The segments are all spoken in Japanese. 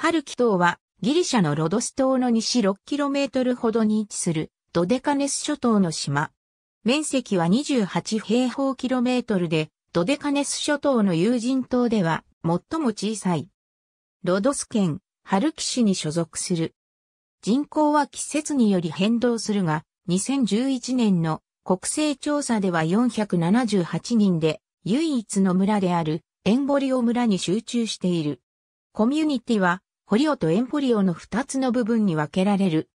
ハルキ島はギリシャのロドス島の西 6km ほどに位置するドデカネス諸島の島。面積は28平方キロメートルで、ドデカネス諸島の友人島では最も小さい。ロドス県、ハルキ市に所属する。人口は季節により変動するが、2011年の国勢調査では478人で、唯一の村であるエンボリオ村に集中している。コミュニティはホリオとエンポリオの二つの部分に分けられる。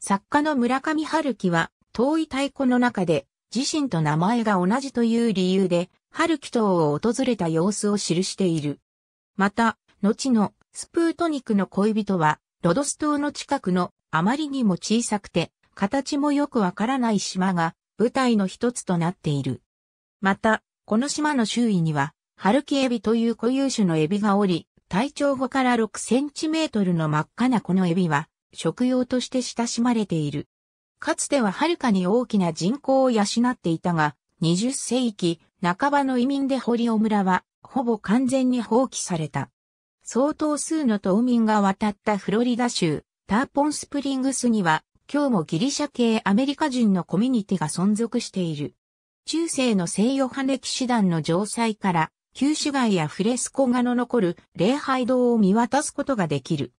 作家の村上春樹は、遠い太鼓の中で、自身と名前が同じという理由で、春樹島を訪れた様子を記している。また、後のスプートニクの恋人は、ロドス島の近くのあまりにも小さくて、形もよくわからない島が舞台の一つとなっている。また、この島の周囲には、春ルエビという固有種のエビがおり、体長5から6センチメートルの真っ赤なこのエビは、食用として親しまれている。かつてははるかに大きな人口を養っていたが、20世紀半ばの移民で堀尾村は、ほぼ完全に放棄された。相当数の島民が渡ったフロリダ州、ターポンスプリングスには、今日もギリシャ系アメリカ人のコミュニティが存続している。中世の西洋派騎士団の城塞から旧市街やフレスコ画の残る礼拝堂を見渡すことができる。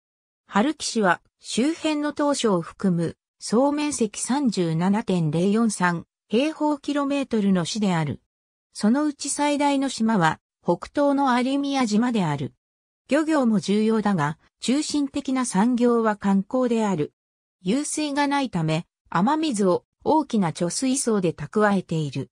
春木市は周辺の当初を含む総面積37.043平方キロメートルの市である。そのうち最大の島は北東の有宮島である。漁業も重要だが、中心的な産業は観光である。湧水がないため、雨水を大きな貯水槽で蓄えている。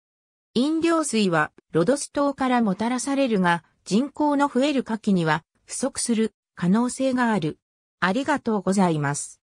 飲料水はロドス島からもたらされるが、人口の増える夏季には不足する可能性がある。ありがとうございます。